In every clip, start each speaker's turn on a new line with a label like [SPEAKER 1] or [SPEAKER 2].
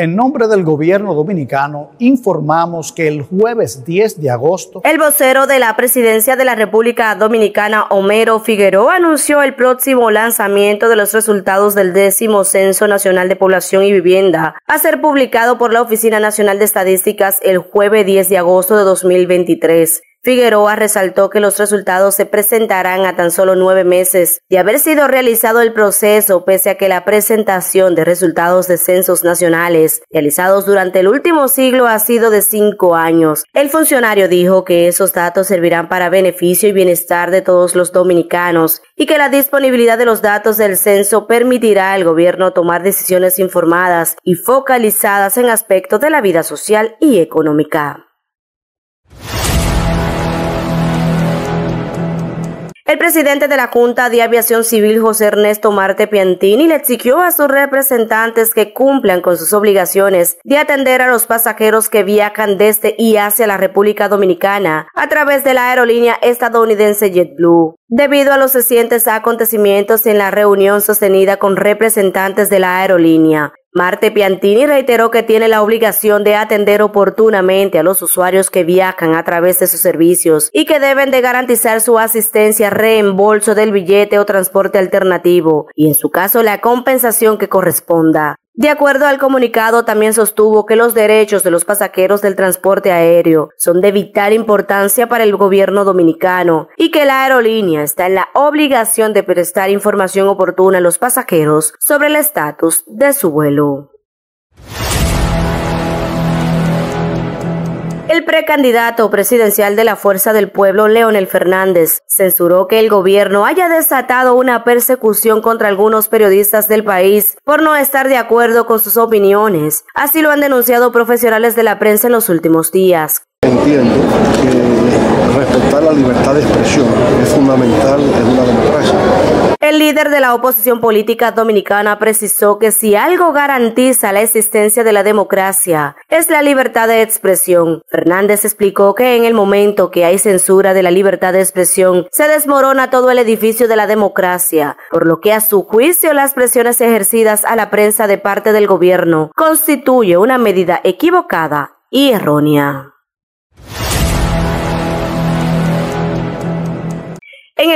[SPEAKER 1] En nombre del gobierno dominicano, informamos que el jueves 10 de agosto, el vocero de la Presidencia de la República Dominicana, Homero Figueroa, anunció el próximo lanzamiento de los resultados del décimo Censo Nacional de Población y Vivienda, a ser publicado por la Oficina Nacional de Estadísticas el jueves 10 de agosto de 2023. Figueroa resaltó que los resultados se presentarán a tan solo nueve meses de haber sido realizado el proceso, pese a que la presentación de resultados de censos nacionales realizados durante el último siglo ha sido de cinco años. El funcionario dijo que esos datos servirán para beneficio y bienestar de todos los dominicanos y que la disponibilidad de los datos del censo permitirá al gobierno tomar decisiones informadas y focalizadas en aspectos de la vida social y económica. El presidente de la Junta de Aviación Civil, José Ernesto Marte Piantini, le exigió a sus representantes que cumplan con sus obligaciones de atender a los pasajeros que viajan desde y hacia la República Dominicana a través de la aerolínea estadounidense JetBlue. Debido a los recientes acontecimientos en la reunión sostenida con representantes de la aerolínea, Marte Piantini reiteró que tiene la obligación de atender oportunamente a los usuarios que viajan a través de sus servicios y que deben de garantizar su asistencia, reembolso del billete o transporte alternativo y en su caso la compensación que corresponda. De acuerdo al comunicado, también sostuvo que los derechos de los pasajeros del transporte aéreo son de vital importancia para el gobierno dominicano y que la aerolínea está en la obligación de prestar información oportuna a los pasajeros sobre el estatus de su vuelo. precandidato presidencial de la Fuerza del Pueblo, Leonel Fernández, censuró que el gobierno haya desatado una persecución contra algunos periodistas del país por no estar de acuerdo con sus opiniones. Así lo han denunciado profesionales de la prensa en los últimos días. Entiendo que respetar la libertad de expresión es fundamental en una democracia el líder de la oposición política dominicana precisó que si algo garantiza la existencia de la democracia es la libertad de expresión. Fernández explicó que en el momento que hay censura de la libertad de expresión se desmorona todo el edificio de la democracia, por lo que a su juicio las presiones ejercidas a la prensa de parte del gobierno constituye una medida equivocada y errónea.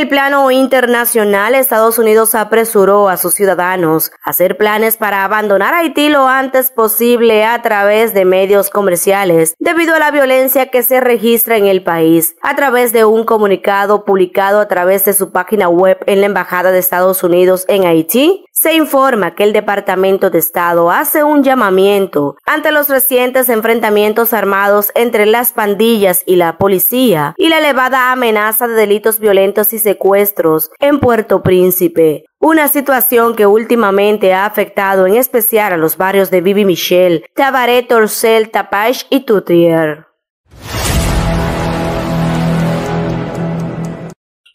[SPEAKER 1] el plano internacional, Estados Unidos apresuró a sus ciudadanos a hacer planes para abandonar Haití lo antes posible a través de medios comerciales, debido a la violencia que se registra en el país. A través de un comunicado publicado a través de su página web en la Embajada de Estados Unidos en Haití, se informa que el Departamento de Estado hace un llamamiento ante los recientes enfrentamientos armados entre las pandillas y la policía y la elevada amenaza de delitos violentos y secuestros en Puerto Príncipe. Una situación que últimamente ha afectado en especial a los barrios de Bibi Michel, Tabaret, Torcel, Tapage y Tutier.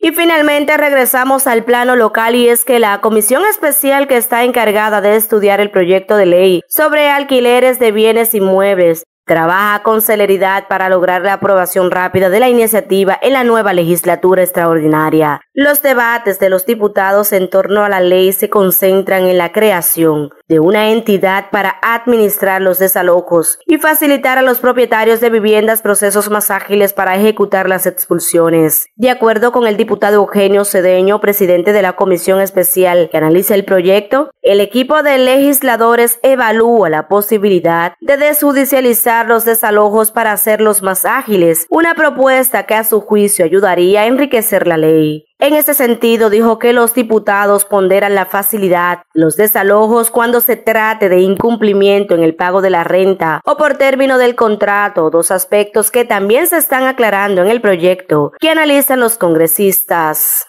[SPEAKER 1] Y finalmente regresamos al plano local y es que la comisión especial que está encargada de estudiar el proyecto de ley sobre alquileres de bienes inmuebles trabaja con celeridad para lograr la aprobación rápida de la iniciativa en la nueva legislatura extraordinaria. Los debates de los diputados en torno a la ley se concentran en la creación de una entidad para administrar los desalojos y facilitar a los propietarios de viviendas procesos más ágiles para ejecutar las expulsiones. De acuerdo con el diputado Eugenio Cedeño, presidente de la comisión especial que analiza el proyecto, el equipo de legisladores evalúa la posibilidad de desjudicializar los desalojos para hacerlos más ágiles, una propuesta que a su juicio ayudaría a enriquecer la ley. En ese sentido, dijo que los diputados ponderan la facilidad, los desalojos cuando se trate de incumplimiento en el pago de la renta o por término del contrato, dos aspectos que también se están aclarando en el proyecto que analizan los congresistas.